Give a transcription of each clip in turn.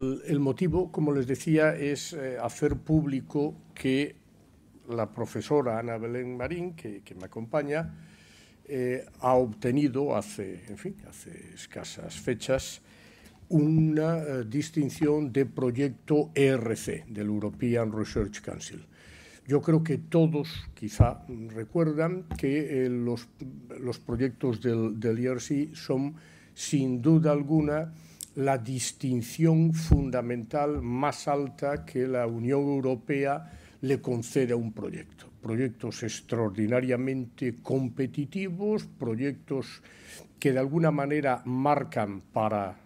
el motivo, como les decía, es eh, hacer público que la profesora Ana Belén Marín, que, me acompaña, eh, ha obtenido hace, hace escasas fechas una eh, distinción de proyecto ERC, del European Research Council. Yo creo que todos quizá recuerdan que los, proyectos del ERC e son sin duda alguna la distinción fundamental más alta que la Unión Europea le concede a un proyecto. Proyectos extraordinariamente competitivos, proyectos que de alguna manera marcan para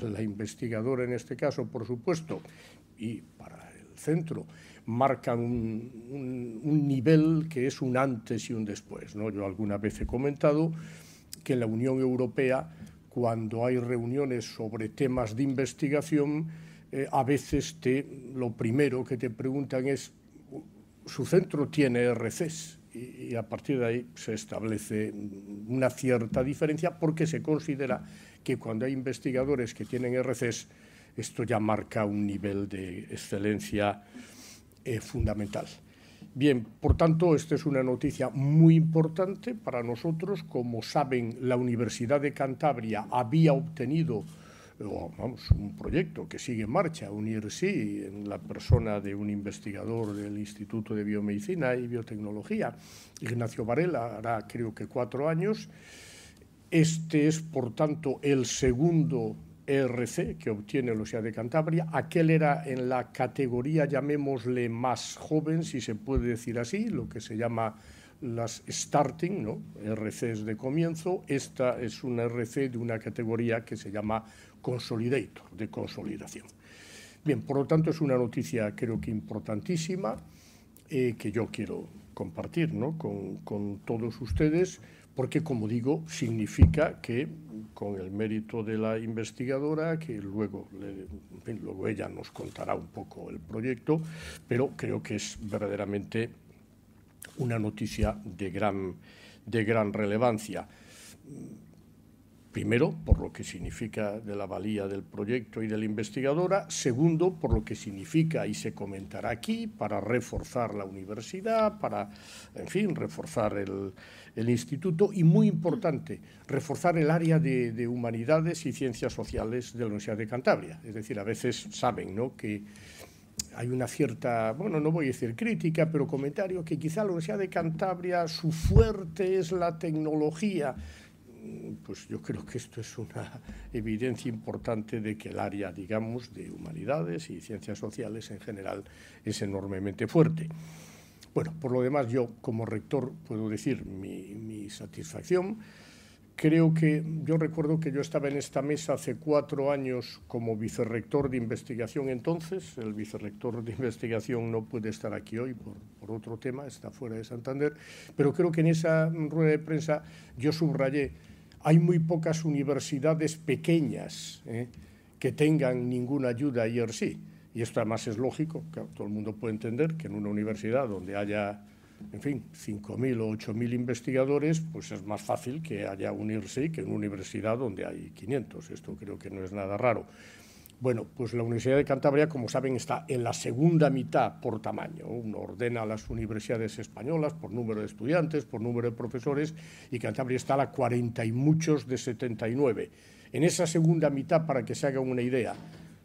la investigadora en este caso, por supuesto, y para el centro, marcan un, nivel que es un antes y un después. ¿no? Yo alguna vez he comentado que la Unión Europea cuando hay reuniones sobre temas de investigación, eh, a veces lo primero que te preguntan es, ¿su centro tiene RCs? Y, a partir de ahí se establece una cierta diferencia porque se considera que cuando hay investigadores que tienen RCs, esto ya marca un nivel de excelencia eh, fundamental. Bien, por tanto, esta es una noticia muy importante para nosotros. Como saben, la Universidad de Cantabria había obtenido eh, vamos, un proyecto que sigue en marcha, UNIRSI, en la persona de un investigador del Instituto de Biomedicina y Biotecnología, Ignacio Varela, hará creo que cuatro años. Este es, por tanto, el segundo e RC que obtiene la Universidad de Cantabria. Aquel era en la categoría, llamémosle, más joven, si se puede decir así, lo que se llama las starting, ¿no? E es de comienzo. Esta es una e RC de una categoría que se llama consolidator, de consolidación. Bien, por lo tanto es una noticia creo que importantísima eh, que yo quiero compartir ¿no? con todos ustedes porque, como digo, significa que con el mérito de la investigadora, que luego, luego ella nos contará un poco el proyecto, pero creo que es verdaderamente una noticia de gran, de gran relevancia Primero, por lo que significa de la valía del proyecto y de la investigadora. Segundo, por lo que significa y se comentará aquí para reforzar la universidad, para, en fin, reforzar el, instituto y, muy importante, reforzar el área de, humanidades y ciencias sociales de la Universidad de Cantabria. Es decir, a veces saben que hay una cierta, bueno, no voy a decir crítica, pero comentario que quizá la Universidad de Cantabria, su fuerte es la tecnología pues yo creo que esto es una evidencia importante de que el área, digamos, de humanidades y ciencias sociales en general es enormemente fuerte. Bueno, por lo demás, yo como rector puedo decir mi, satisfacción. Creo que yo recuerdo que yo estaba en esta mesa hace cuatro años como vicerrector de investigación entonces. El vicerrector de investigación no puede estar aquí hoy por otro tema, está fuera de Santander. Pero creo que en esa rueda de prensa yo subrayé hay muy pocas universidades pequeñas ¿eh? que tengan ninguna ayuda IRC. Y esto además es lógico, que todo el mundo puede entender que en una universidad donde haya, en fin, 5.000 o 8.000 investigadores, pues es más fácil que haya un IRC que en una universidad donde hay 500. Esto creo que no es nada raro. Bueno, pues la Universidad de Cantabria, como saben, está en la segunda mitad por tamaño. Uno ordena a las universidades españolas por número de estudiantes, por número de profesores, y Cantabria está a la cuarenta y muchos de 79. En esa segunda mitad, para que se haga una idea,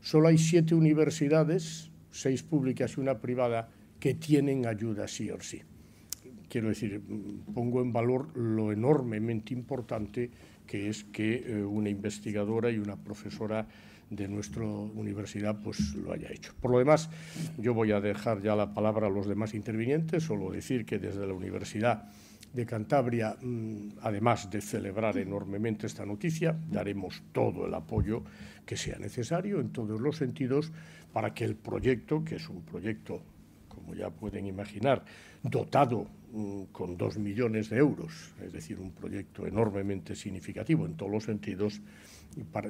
solo hay siete universidades, seis públicas y una privada, que tienen ayuda sí o sí. Quiero decir, mm, pongo en valor lo enormemente importante que es que eh, una investigadora y una profesora de nuestra universidad pues lo haya hecho. Por lo demás, yo voy a dejar ya la palabra a los demás intervinientes, solo decir que desde la Universidad de Cantabria, mm, además de celebrar enormemente esta noticia, daremos todo el apoyo que sea necesario en todos los sentidos para que el proyecto, que es un proyecto, como ya pueden imaginar, dotado mm, con dos millones de euros, es decir, un proyecto enormemente significativo en todos los sentidos,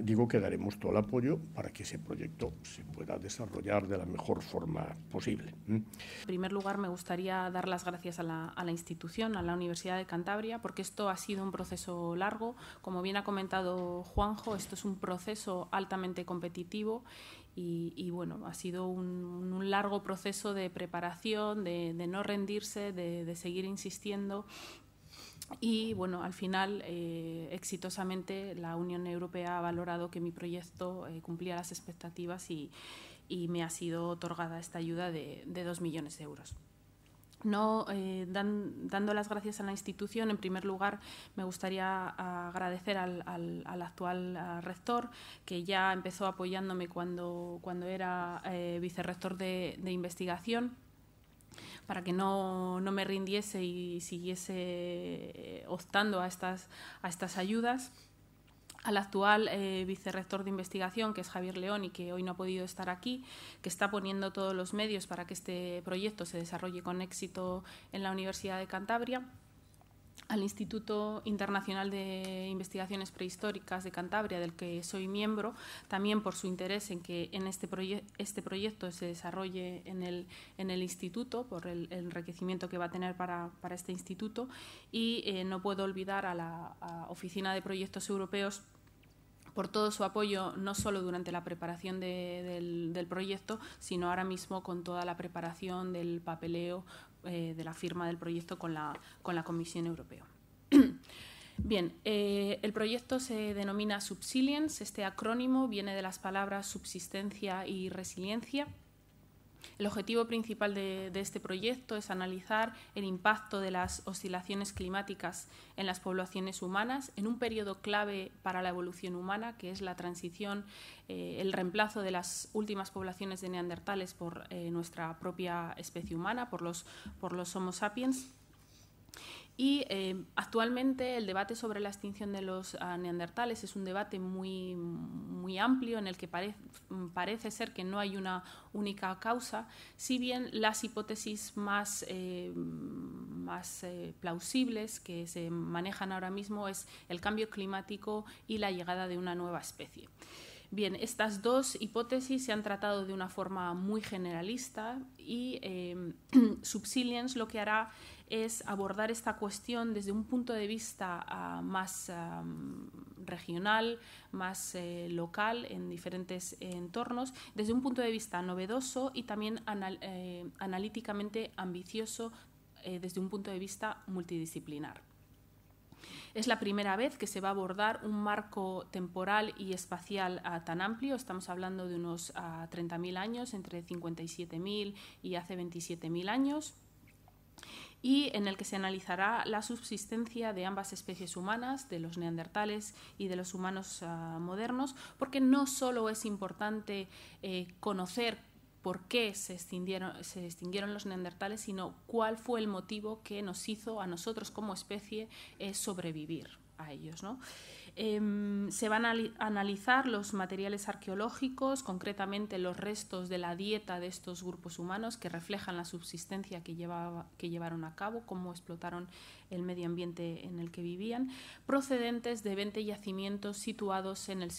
digo que daremos todo el apoyo para que ese proyecto se pueda desarrollar de la mejor forma posible. En primer lugar, me gustaría dar las gracias a la, institución, a la Universidad de Cantabria, porque esto ha sido un proceso largo. Como bien ha comentado Juanjo, esto es un proceso altamente competitivo y, bueno, ha sido un, largo proceso de preparación, de, no rendirse, de, de seguir insistiendo y bueno, al final, eh, exitosamente, la Unión Europea ha valorado que mi proyecto eh, cumplía las expectativas y, me ha sido otorgada esta ayuda de, de 2 millones de euros. No, eh, dando las gracias a la institución, en primer lugar me gustaría agradecer al, actual rector, que ya empezó apoyándome cuando, era vicerrector de investigación para que no, me rindiese y siguiese eh, optando a estas, ayudas al actual eh, vicerrector de investigación, que es Javier León y que hoy no ha podido estar aquí, que está poniendo todos los medios para que este proyecto se desarrolle con éxito en la Universidad de Cantabria al Instituto Internacional de Investigaciones Prehistóricas de Cantabria, del que soy miembro, también por su interés en que en este, este proyecto se desarrolle en el, instituto, por el, enriquecimiento que va a tener para, este instituto. Y eh, no puedo olvidar a la Oficina de Proyectos Europeos por todo su apoyo, no solo durante la preparación del, proyecto, sino ahora mismo con toda la preparación del papeleo eh, de la firma del proyecto con la, Comisión Europea. Bien, eh, el proyecto se denomina Subsilience. Este acrónimo viene de las palabras subsistencia y resiliencia el objetivo principal de, este proyecto es analizar el impacto de las oscilaciones climáticas en las poblaciones humanas en un periodo clave para la evolución humana, que es la transición, eh, el reemplazo de las últimas poblaciones de neandertales por eh, nuestra propia especie humana, por los, por los Homo sapiens. Y eh, actualmente el debate sobre la extinción de los ah, neandertales es un debate muy, muy amplio en el que parece ser que no hay una única causa, si bien las hipótesis más, eh, más eh, plausibles que se manejan ahora mismo es el cambio climático y la llegada de una nueva especie. Bien, estas dos hipótesis se han tratado de una forma muy generalista y Subsilience lo que hará es abordar esta cuestión desde un punto de vista ah, más regional, más eh, local, en diferentes entornos, desde un punto de vista novedoso y también eh, analíticamente ambicioso eh, desde un punto de vista multidisciplinar. Es la primera vez que se va a abordar un marco temporal y espacial tan amplio. Estamos hablando de unos 30.000 años, entre 57.000 y hace 27.000 años y en el que se analizará la subsistencia de ambas especies humanas, de los neandertales y de los humanos ah, modernos, porque no solo es importante eh, conocer por qué se extinguieron, los neandertales, sino cuál fue el motivo que nos hizo a nosotros como especie eh, sobrevivir a ellos. ¿no? Em, se van a analizar los materiales arqueológicos, concretamente los restos de la dieta de estos grupos humanos que reflejan la subsistencia que, llevaron a cabo, cómo explotaron el medio ambiente en el que vivían, procedentes de 20 yacimientos situados en el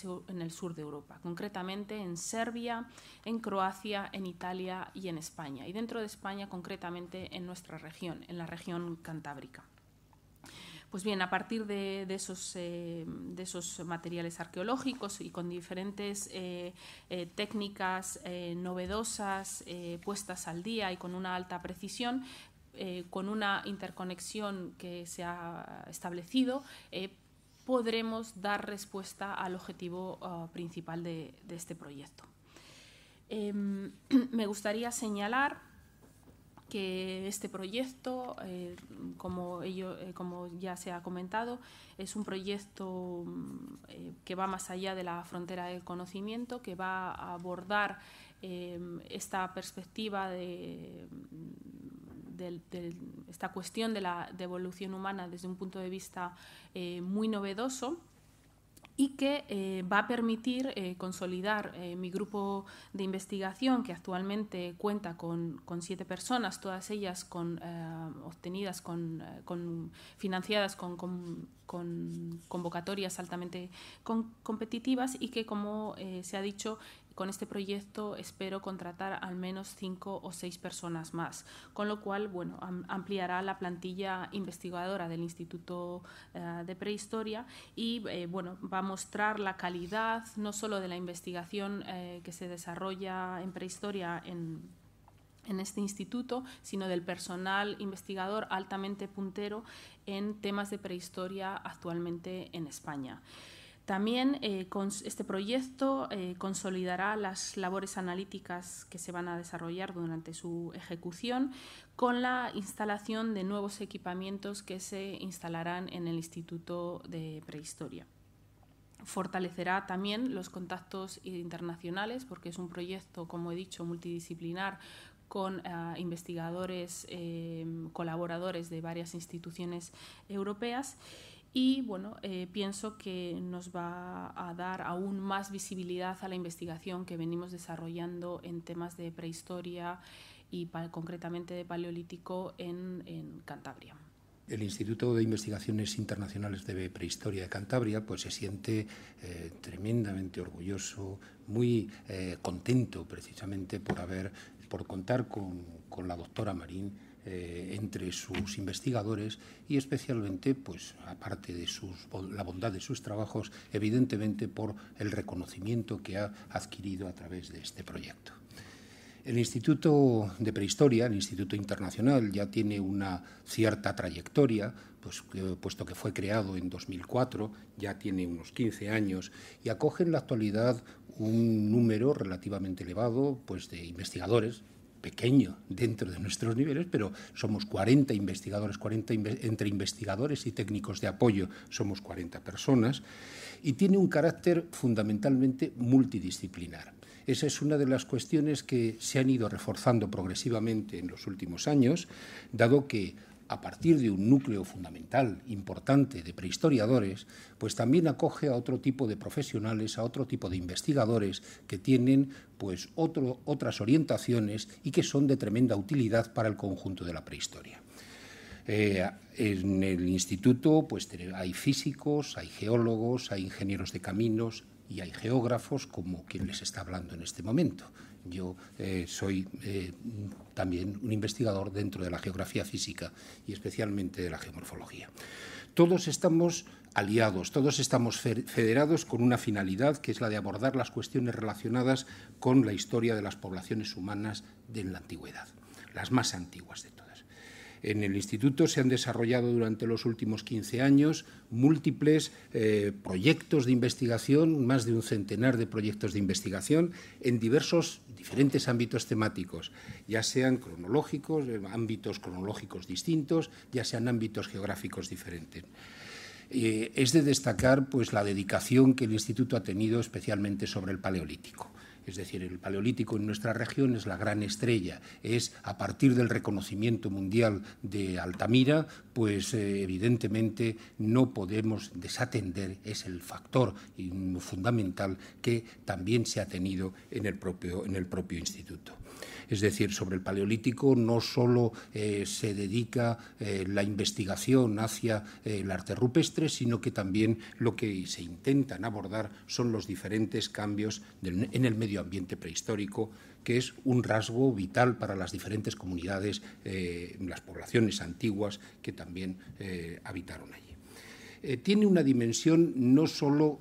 sur de Europa, concretamente en Serbia, en Croacia, en Italia y en España, y dentro de España concretamente en nuestra región, en la región cantábrica. Pues bien, a partir de, esos, eh, de esos, materiales arqueológicos y con diferentes eh, eh, técnicas novedosas puestas al día y con una alta precisión, con una interconexión que se ha establecido, podremos dar respuesta al objetivo ah, principal de, este proyecto. Em, me gustaría señalar que este proyecto, eh, como, ello, eh, como ya se ha comentado, es un proyecto mm, eh, que va más allá de la frontera del conocimiento, que va a abordar em, esta perspectiva de, mm, esta cuestión de la evolución humana desde un punto de vista muy novedoso y que eh, va a permitir eh, consolidar eh, mi grupo de investigación, que actualmente cuenta con, siete personas, todas ellas con, obtenidas, con, con, financiadas con, convocatorias altamente competitivas y que, como se ha dicho, con este proyecto espero contratar al menos cinco o seis personas más, con lo cual bueno, ampliará la plantilla investigadora del Instituto eh, de Prehistoria y eh, bueno, va a mostrar la calidad no solo de la investigación eh, que se desarrolla en prehistoria en este instituto, sino del personal investigador altamente puntero en temas de prehistoria actualmente en España. También eh, este proyecto eh, consolidará las labores analíticas que se van a desarrollar durante su ejecución con la instalación de nuevos equipamientos que se instalarán en el Instituto de Prehistoria. Fortalecerá también los contactos internacionales porque es un proyecto, como he dicho, multidisciplinar con ah, investigadores, eh, colaboradores de varias instituciones europeas y bueno, eh, pienso que nos va a dar aún más visibilidad a la investigación que venimos desarrollando en temas de prehistoria y concretamente de paleolítico en, Cantabria. El Instituto de Investigaciones Internacionales de Prehistoria de Cantabria pues, se siente eh, tremendamente orgulloso, muy eh, contento precisamente por, haber, por contar con la doctora Marín eh, entre sus investigadores y especialmente, pues aparte de la bondad de sus trabajos, evidentemente por el reconocimiento que ha adquirido a través de este proyecto. El Instituto de Prehistoria, el Instituto Internacional, ya tiene una cierta trayectoria, pues, eh, puesto que fue creado en 2004, ya tiene unos 15 años y acoge en la actualidad un número relativamente elevado pues, de investigadores, pequeño dentro de nuestros niveles, pero somos 40 investigadores, 40 entre investigadores y técnicos de apoyo somos 40 personas, y tiene un carácter fundamentalmente multidisciplinar. Esa es una de las cuestiones que se han ido reforzando progresivamente en los últimos años, dado que a partir de un núcleo fundamental, importante, de prehistoriadores, pues también acoge a otro tipo de profesionales, a otro tipo de investigadores que tienen pues, otras orientaciones y que son de tremenda utilidad para el conjunto de la prehistoria. Eh, en el instituto pues, hay físicos, hay geólogos, hay ingenieros de caminos y hay geógrafos como quien les está hablando en este momento. Yo eh, soy eh, también un investigador dentro de la geografía física y especialmente de la geomorfología. Todos estamos aliados, todos estamos federados con una finalidad que es la de abordar las cuestiones relacionadas con la historia de las poblaciones humanas de la antigüedad, las más antiguas de todas. En el Instituto se han desarrollado durante los últimos 15 años múltiples eh, proyectos de investigación, más de un centenar de proyectos de investigación en diversos, diferentes ámbitos temáticos, ya sean cronológicos, eh, ámbitos cronológicos distintos, ya sean ámbitos geográficos diferentes. Eh, es de destacar pues, la dedicación que el Instituto ha tenido especialmente sobre el Paleolítico. Es decir, el Paleolítico en nuestra región es la gran estrella. Es a partir del reconocimiento mundial de Altamira, pues eh, evidentemente no podemos desatender, es el factor fundamental que también se ha tenido en el propio, en el propio instituto. Es decir, sobre el Paleolítico no solo eh, se dedica eh, la investigación hacia el arte rupestre, sino que también lo que se intentan abordar son los diferentes cambios en el medio ambiente prehistórico, que es un rasgo vital para las diferentes comunidades, eh, las poblaciones antiguas que también eh, habitaron allí. Eh, tiene una dimensión no solo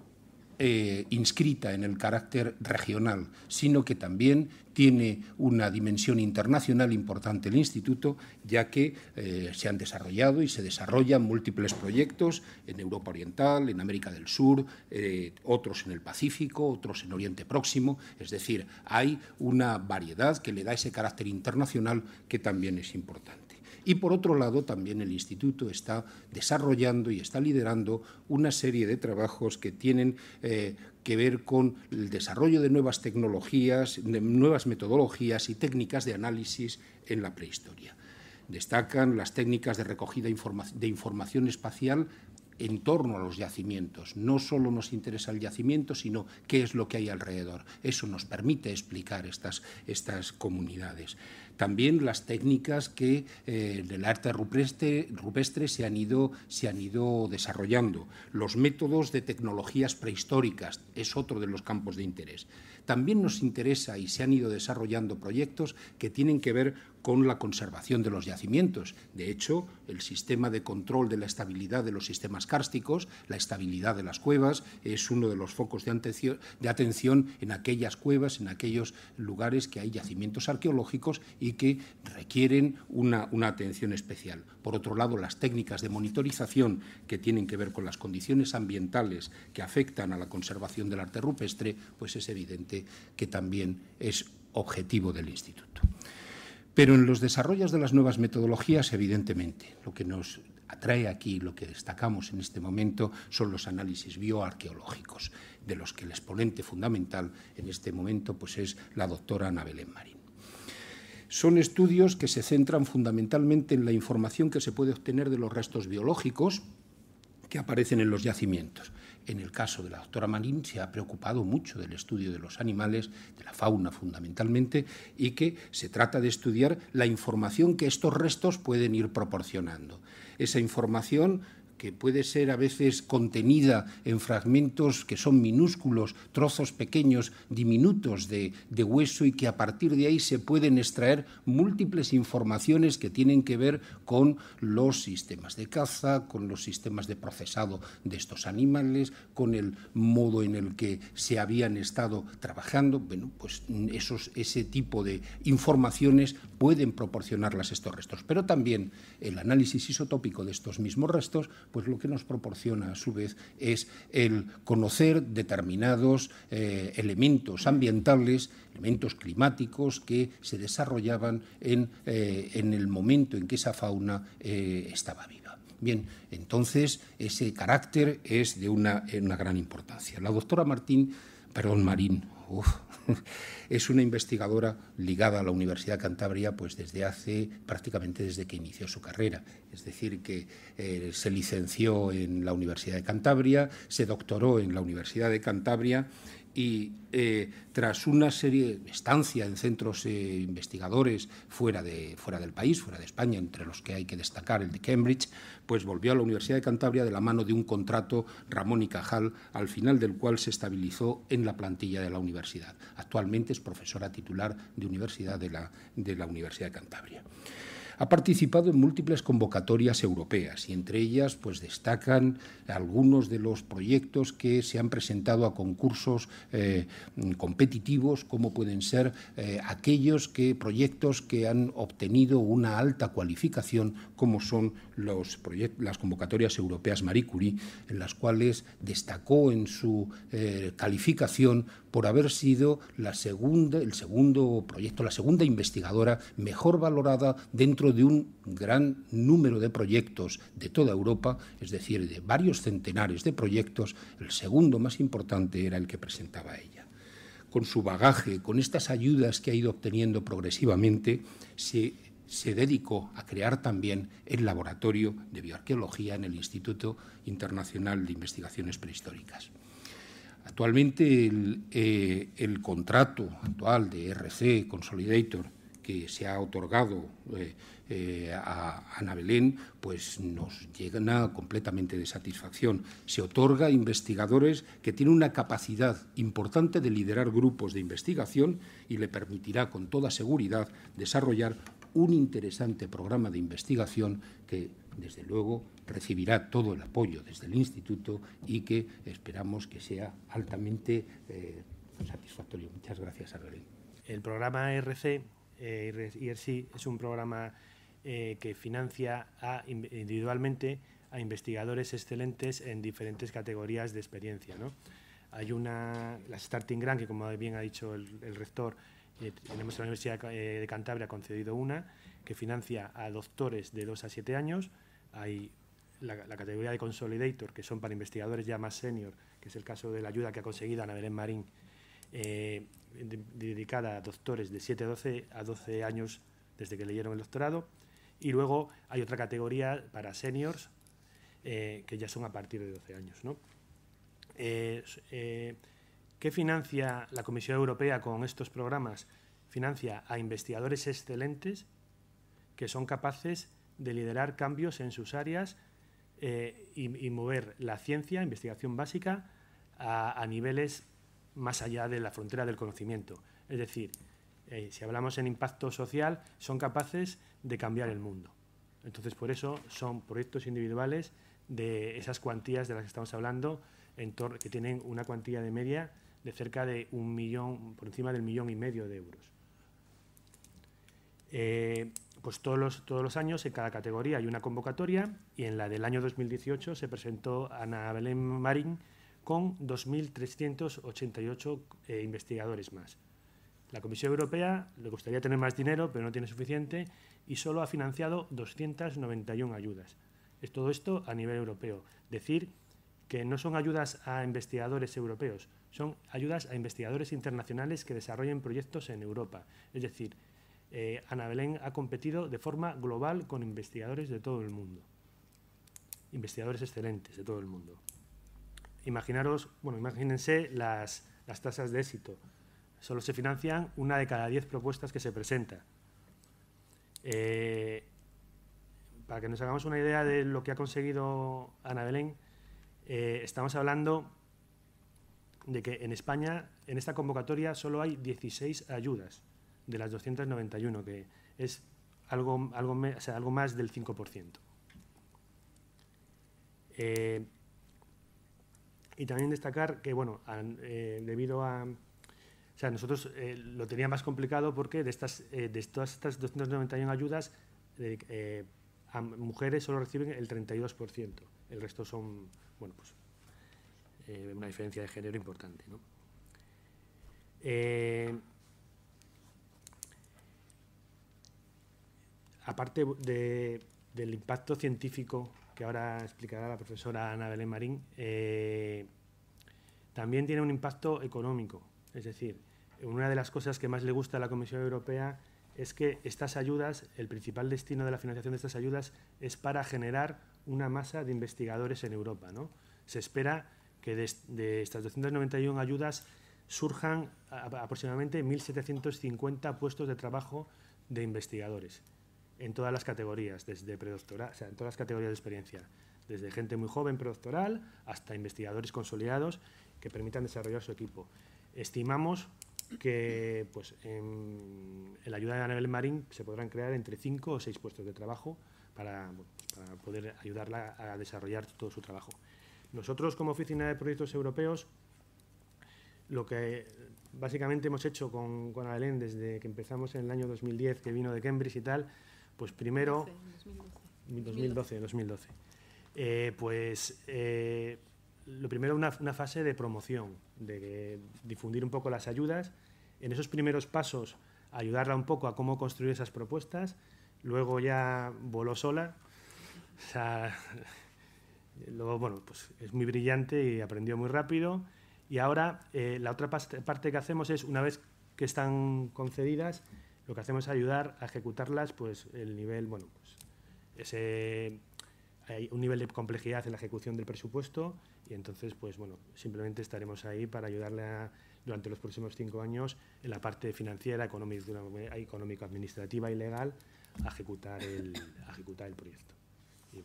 inscrita en el carácter regional, sino que también tiene una dimensión internacional importante el Instituto, ya que eh, se han desarrollado y se desarrollan múltiples proyectos en Europa Oriental, en América del Sur, eh, otros en el Pacífico, otros en Oriente Próximo. Es decir, hay una variedad que le da ese carácter internacional que también es importante. Y por otro lado, también el Instituto está desarrollando y está liderando una serie de trabajos que tienen eh, que ver con el desarrollo de nuevas tecnologías, de nuevas metodologías y técnicas de análisis en la prehistoria. Destacan las técnicas de recogida de información espacial en torno a los yacimientos. No solo nos interesa el yacimiento, sino qué es lo que hay alrededor. Eso nos permite explicar estas, estas comunidades también las técnicas que eh, en arte rupestre, se, han ido, se han ido desarrollando, los métodos de tecnologías prehistóricas es otro de los campos de interés. También nos interesa y se han ido desarrollando proyectos que tienen que ver con la conservación de los yacimientos. De hecho, el sistema de control de la estabilidad de los sistemas kársticos, la estabilidad de las cuevas, es uno de los focos de, atención en aquellas cuevas, en aquellos lugares que hay yacimientos arqueológicos y que requieren una, una atención especial. Por otro lado, las técnicas de monitorización que tienen que ver con las condiciones ambientales que afectan a la conservación del arte rupestre, pues es evidente que también es objetivo del Instituto. Pero en los desarrollos de las nuevas metodologías, evidentemente, lo que nos atrae aquí, lo que destacamos en este momento, son los análisis bioarqueológicos, de los que el exponente fundamental en este momento pues, es la doctora Ana Belén Marín. Son estudios que se centran fundamentalmente en la información que se puede obtener de los restos biológicos que aparecen en los yacimientos. En el caso de la doctora Malin, se ha preocupado mucho del estudio de los animales, de la fauna fundamentalmente, y que se trata de estudiar la información que estos restos pueden ir proporcionando. Esa información que puede ser a veces contenida en fragmentos que son minúsculos, trozos pequeños, diminutos de, de, hueso y que a partir de ahí se pueden extraer múltiples informaciones que tienen que ver con los sistemas de caza, con los sistemas de procesado de estos animales, con el modo en el que se habían estado trabajando. Bueno, pues esos, ese tipo de informaciones pueden proporcionarlas estos restos, pero también el análisis isotópico de estos mismos restos pues lo que nos proporciona a su vez es el conocer determinados eh, elementos ambientales, elementos climáticos que se desarrollaban en, eh, el momento en que esa fauna eh, estaba viva. Bien, entonces ese carácter es de una, gran importancia. La doctora Martín, perdón, Marín, es una investigadora ligada a la Universidad de Cantabria pues desde hace prácticamente desde que inició su carrera. Es decir, que eh, se licenció en la Universidad de Cantabria, se doctoró en la Universidad de Cantabria y eh, tras una serie de estancia en centros eh, investigadores fuera, de, fuera del país, fuera de España, entre los que hay que destacar el de Cambridge, pues volvió a la Universidad de Cantabria de la mano de un contrato Ramón y Cajal, al final del cual se estabilizó en la plantilla de la universidad. Actualmente profesora titular de universidad de la, de la Universidad de Cantabria. Ha participado en múltiples convocatorias europeas y entre ellas pues, destacan algunos de los proyectos que se han presentado a concursos eh, competitivos, como pueden ser eh, aquellos que, proyectos que han obtenido una alta cualificación, como son los las convocatorias europeas Marie Curie, en las cuales destacó en su eh, calificación por haber sido la segunda, el segundo proyecto, la segunda investigadora mejor valorada dentro de un gran número de proyectos de toda Europa, es decir, de varios centenares de proyectos, el segundo más importante era el que presentaba ella. Con su bagaje, con estas ayudas que ha ido obteniendo progresivamente, se, dedicó a crear también el laboratorio de bioarqueología en el Instituto Internacional de Investigaciones Prehistóricas. Actualmente el, eh, contrato actual de RC Consolidator que se ha otorgado eh, eh, a Ana Belén, pues nos llena completamente de satisfacción. Se otorga a investigadores que tienen una capacidad importante de liderar grupos de investigación y le permitirá con toda seguridad desarrollar un interesante programa de investigación que, desde luego, recibirá todo el apoyo desde el Instituto y que esperamos que sea altamente eh, satisfactorio. Muchas gracias, Ana Belén. El programa RC, eh, IRC, es un programa eh, que financia a, individualmente a investigadores excelentes en diferentes categorías de experiencia. ¿no? Hay una, la Starting Grant, que como bien ha dicho el, rector, eh, tenemos en la Universidad eh, de Cantabria concedido una, que financia a doctores de 2 a 7 años. Hay la, categoría de Consolidator, que son para investigadores ya más senior, que es el caso de la ayuda que ha conseguido Ana Belén Marín, dedicada a doctores de 7 a 12, a 12 años desde que leyeron el doctorado. Y luego hay otra categoría para seniors, eh, que ya son a partir de 12 años. ¿no? Eh, ¿Qué financia la Comisión Europea con estos programas? Financia a investigadores excelentes que son capaces de liderar cambios en sus áreas eh, y, mover la ciencia, investigación básica, a, a niveles más allá de la frontera del conocimiento. Es decir, eh, si hablamos en impacto social, son capaces de cambiar el mundo. Entonces, por eso son proyectos individuales de esas cuantías de las que estamos hablando, que tienen una cuantía de media de cerca de un millón, por encima del millón y medio de euros. Eh, pues todos los, todos los años en cada categoría hay una convocatoria y en la del año 2018 se presentó Ana Belén Marín con 2.388 eh, investigadores más. La Comisión Europea le gustaría tener más dinero, pero no tiene suficiente y solo ha financiado 291 ayudas. Es todo esto a nivel europeo. Decir que no son ayudas a investigadores europeos, son ayudas a investigadores internacionales que desarrollen proyectos en Europa. Es decir, eh, Ana Belén ha competido de forma global con investigadores de todo el mundo. Investigadores excelentes de todo el mundo. Imaginaros, bueno, imagínense las, las tasas de éxito solo se financian una de cada diez propuestas que se presenta. Eh, para que nos hagamos una idea de lo que ha conseguido Ana Belén, eh, estamos hablando de que en España, en esta convocatoria, solo hay 16 ayudas de las 291, que es algo, algo, algo más del 5%. Eh, y también destacar que, bueno, debido a, o sea, nosotros eh, lo tenía más complicado porque de, estas, eh, de todas estas 291 ayudas, eh, mujeres solo reciben el 32%. El resto son, bueno, pues una diferencia de género importante. aparte del impacto científico que ahora explicará la profesora Ana Belén Marín, también tiene un impacto económico. Es decir, una de las cosas que más le gusta a la Comisión Europea es que estas ayudas, el principal destino de la financiación de estas ayudas es para generar una masa de investigadores en Europa. Se espera que de, estas 291 ayudas surjan aproximadamente 1.750 puestos de trabajo de investigadores en todas las categorías, desde predoctoral, o sea, en todas las categorías de experiencia, desde gente muy joven predoctoral hasta investigadores consolidados que permitan desarrollar su equipo. Estimamos que pues, en, la ayuda de Anabel Marín se podrán crear entre cinco o seis puestos de trabajo pues, para, poder ayudarla a desarrollar todo su trabajo. Nosotros, como Oficina de Proyectos Europeos, lo que básicamente hemos hecho con, con desde que empezamos en el año 2010, que vino de Cambridge y tal, pues primero... 2012. 2012, 2012. 2012. pues eh, lo primero, una, una, fase de promoción, de difundir un poco las ayudas. En esos primeros pasos, ayudarla un poco a cómo construir esas propuestas. Luego ya voló sola. O sea, bueno, pues es muy brillante y aprendió muy rápido. Y ahora eh, la otra parte que hacemos es, una vez que están concedidas, lo que hacemos es ayudar a ejecutarlas, pues el nivel, bueno, pues hay un nivel de complejidad en la ejecución del presupuesto y entonces, pues bueno, simplemente estaremos ahí para ayudarle durante los próximos cinco años en la parte financiera, económico-administrativa y legal a ejecutar el, ejecutar el proyecto. Y